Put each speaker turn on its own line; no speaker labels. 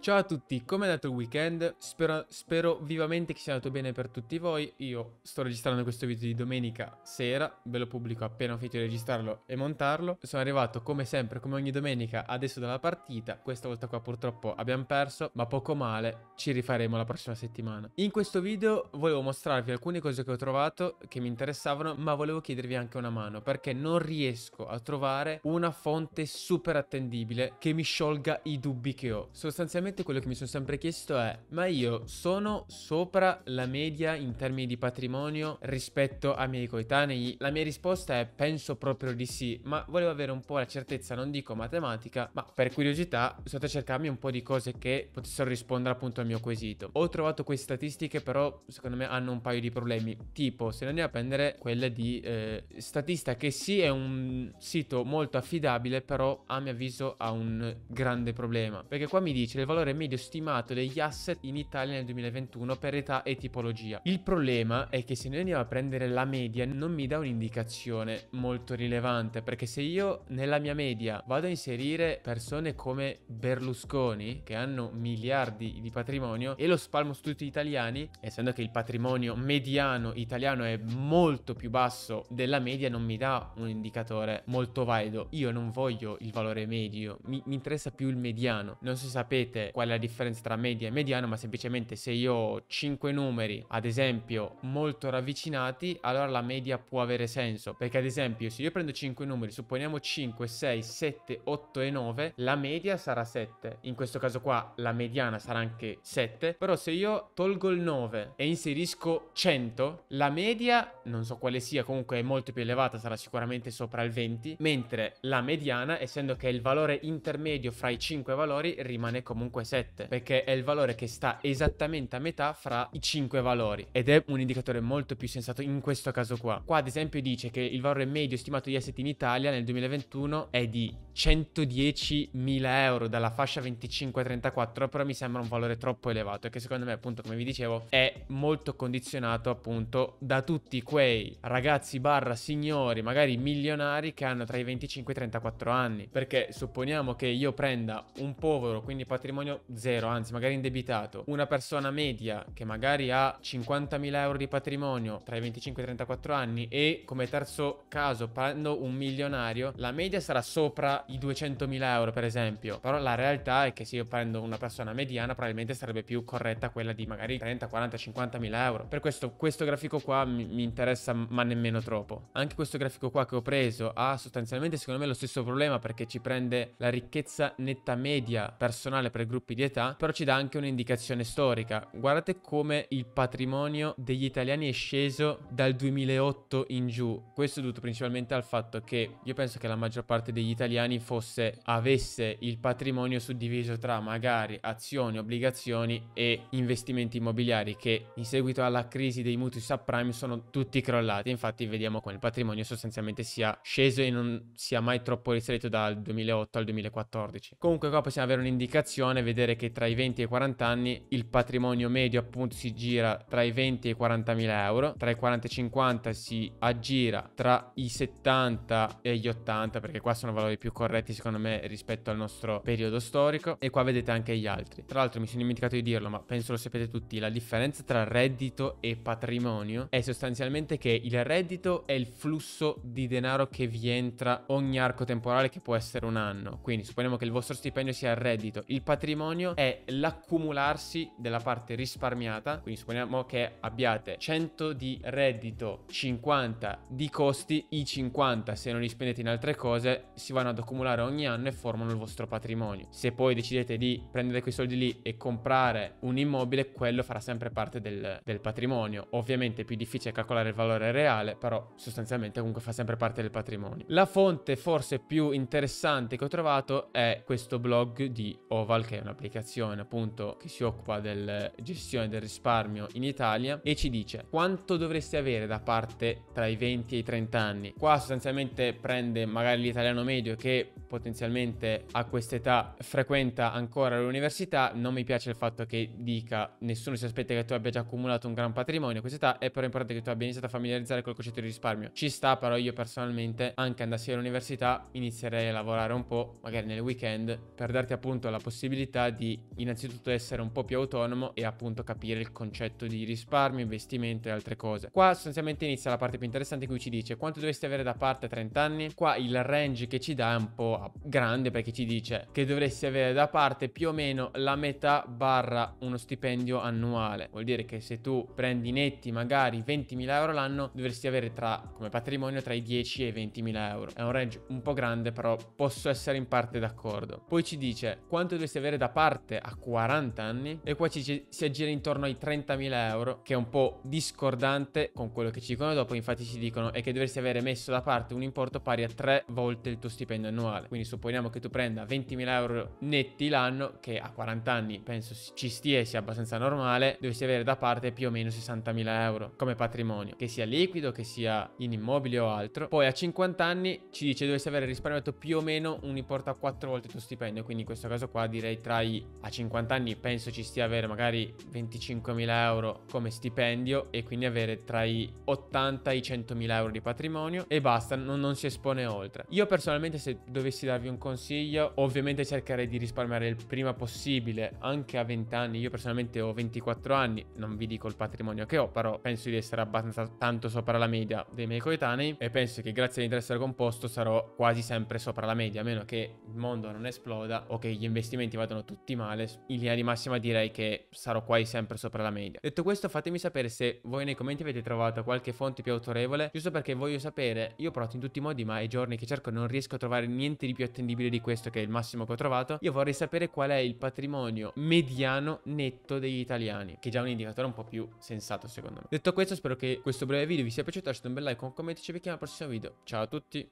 Ciao a tutti, come è andato il weekend? Spero, spero, vivamente che sia andato bene per tutti voi. Io sto registrando questo video di domenica sera, ve lo pubblico appena ho finito di registrarlo e montarlo. Sono arrivato come sempre, come ogni domenica, adesso dalla partita. Questa volta qua purtroppo abbiamo perso, ma poco male, ci rifaremo la prossima settimana. In questo video volevo mostrarvi alcune cose che ho trovato, che mi interessavano, ma volevo chiedervi anche una mano, perché non riesco a trovare una fonte super attendibile che mi sciolga i dubbi che ho. Sostanzialmente Fondamentalmente quello che mi sono sempre chiesto è, ma io sono sopra la media in termini di patrimonio rispetto ai miei coetanei? La mia risposta è penso proprio di sì, ma volevo avere un po' la certezza, non dico matematica, ma per curiosità sono stato a cercarmi un po' di cose che potessero rispondere appunto al mio quesito. Ho trovato queste statistiche però secondo me hanno un paio di problemi, tipo se andiamo a prendere quella di eh, Statista che sì è un sito molto affidabile, però a mio avviso ha un grande problema, perché qua mi dice il valore valore medio stimato degli asset in Italia nel 2021 per età e tipologia. Il problema è che se noi andiamo a prendere la media non mi dà un'indicazione molto rilevante perché se io nella mia media vado a inserire persone come Berlusconi che hanno miliardi di patrimonio e lo spalmo su tutti gli italiani, essendo che il patrimonio mediano italiano è molto più basso della media non mi dà un indicatore molto valido. Io non voglio il valore medio, mi, mi interessa più il mediano. Non so se sapete qual è la differenza tra media e mediano, ma semplicemente se io ho 5 numeri, ad esempio, molto ravvicinati, allora la media può avere senso. Perché ad esempio, se io prendo 5 numeri, supponiamo 5, 6, 7, 8 e 9, la media sarà 7. In questo caso qua la mediana sarà anche 7, però se io tolgo il 9 e inserisco 100, la media, non so quale sia, comunque è molto più elevata, sarà sicuramente sopra il 20, mentre la mediana, essendo che è il valore intermedio fra i 5 valori, rimane comunque 7 perché è il valore che sta esattamente a metà fra i 5 valori ed è un indicatore molto più sensato in questo caso qua. Qua ad esempio dice che il valore medio stimato di asset in Italia nel 2021 è di 110.000 euro dalla fascia 25-34 però mi sembra un valore troppo elevato e che secondo me appunto come vi dicevo è molto condizionato appunto da tutti quei ragazzi barra signori magari milionari che hanno tra i 25 e i 34 anni perché supponiamo che io prenda un povero quindi patrimonio zero anzi magari indebitato una persona media che magari ha 50.000 euro di patrimonio tra i 25 e i 34 anni e come terzo caso prendo un milionario la media sarà sopra i 200.000 euro per esempio però la realtà è che se io prendo una persona mediana probabilmente sarebbe più corretta quella di magari 30 40 50.000 euro per questo questo grafico qua mi, mi interessa ma nemmeno troppo anche questo grafico qua che ho preso ha sostanzialmente secondo me lo stesso problema perché ci prende la ricchezza netta media personale per gruppi di età però ci dà anche un'indicazione storica guardate come il patrimonio degli italiani è sceso dal 2008 in giù questo è dovuto principalmente al fatto che io penso che la maggior parte degli italiani fosse, avesse il patrimonio suddiviso tra magari azioni, obbligazioni e investimenti immobiliari che in seguito alla crisi dei mutui subprime sono tutti crollati. Infatti vediamo come il patrimonio sostanzialmente sia sceso e non sia mai troppo ristretto dal 2008 al 2014. Comunque qua possiamo avere un'indicazione, vedere che tra i 20 e i 40 anni il patrimonio medio appunto si gira tra i 20 e i 40 mila euro, tra i 40 e i 50 si aggira tra i 70 e gli 80 perché qua sono valori più corretti secondo me rispetto al nostro periodo storico e qua vedete anche gli altri. Tra l'altro mi sono dimenticato di dirlo ma penso lo sapete tutti, la differenza tra reddito e patrimonio è sostanzialmente che il reddito è il flusso di denaro che vi entra ogni arco temporale che può essere un anno, quindi supponiamo che il vostro stipendio sia il reddito, il patrimonio è l'accumularsi della parte risparmiata, quindi supponiamo che abbiate 100 di reddito, 50 di costi, i 50 se non li spendete in altre cose si vanno ad accumulare ogni anno e formano il vostro patrimonio. Se poi decidete di prendere quei soldi lì e comprare un immobile, quello farà sempre parte del, del patrimonio. Ovviamente è più difficile calcolare il valore reale, però sostanzialmente comunque fa sempre parte del patrimonio. La fonte forse più interessante che ho trovato è questo blog di Oval, che è un'applicazione appunto che si occupa della gestione del risparmio in Italia e ci dice quanto dovresti avere da parte tra i 20 e i 30 anni. Qua sostanzialmente prende magari l'italiano medio che potenzialmente a quest'età frequenta ancora l'università, non mi piace il fatto che dica nessuno si aspetta che tu abbia già accumulato un gran patrimonio a quest'età, è però importante che tu abbia iniziato a familiarizzare col concetto di risparmio. Ci sta, però io personalmente anche andassi all'università inizierei a lavorare un po', magari nel weekend, per darti appunto la possibilità di innanzitutto essere un po' più autonomo e appunto capire il concetto di risparmio, investimento e altre cose. Qua sostanzialmente inizia la parte più interessante in cui ci dice quanto dovresti avere da parte a 30 anni, qua il range che ci dà è un campo grande perché ci dice che dovresti avere da parte più o meno la metà barra uno stipendio annuale. Vuol dire che se tu prendi netti magari 20.000 euro l'anno dovresti avere tra, come patrimonio tra i 10 e i 20.000 euro. È un range un po' grande però posso essere in parte d'accordo. Poi ci dice quanto dovresti avere da parte a 40 anni e qua ci, si aggira intorno ai 30.000 euro che è un po' discordante con quello che ci dicono dopo infatti ci dicono è che dovresti avere messo da parte un importo pari a tre volte il tuo stipendio annuale annuale. Quindi supponiamo che tu prenda 20.000 euro netti l'anno, che a 40 anni penso ci stia e sia abbastanza normale, dovresti avere da parte più o meno 60.000 euro come patrimonio, che sia liquido, che sia in immobile o altro. Poi a 50 anni ci dice dovresti avere risparmiato più o meno un importo a 4 volte il tuo stipendio, quindi in questo caso qua direi tra i a 50 anni penso ci stia avere magari 25.000 euro come stipendio e quindi avere tra i 80 e i 100.000 euro di patrimonio e basta, non, non si espone oltre. Io personalmente se dovessi darvi un consiglio, ovviamente cercare di risparmiare il prima possibile, anche a 20 anni. Io personalmente ho 24 anni, non vi dico il patrimonio che ho, però penso di essere abbastanza tanto sopra la media dei miei coetanei e penso che grazie all'interesse composto sarò quasi sempre sopra la media, a meno che il mondo non esploda o che gli investimenti vadano tutti male. In linea di massima direi che sarò quasi sempre sopra la media. Detto questo, fatemi sapere se voi nei commenti avete trovato qualche fonte più autorevole, giusto perché voglio sapere, io ho provato in tutti i modi, ma ai giorni che cerco non riesco a trovare niente niente di più attendibile di questo che è il massimo che ho trovato, io vorrei sapere qual è il patrimonio mediano netto degli italiani, che è già un indicatore un po' più sensato secondo me. Detto questo spero che questo breve video vi sia piaciuto, lasciate un bel like, un commento e ci vediamo al prossimo video. Ciao a tutti!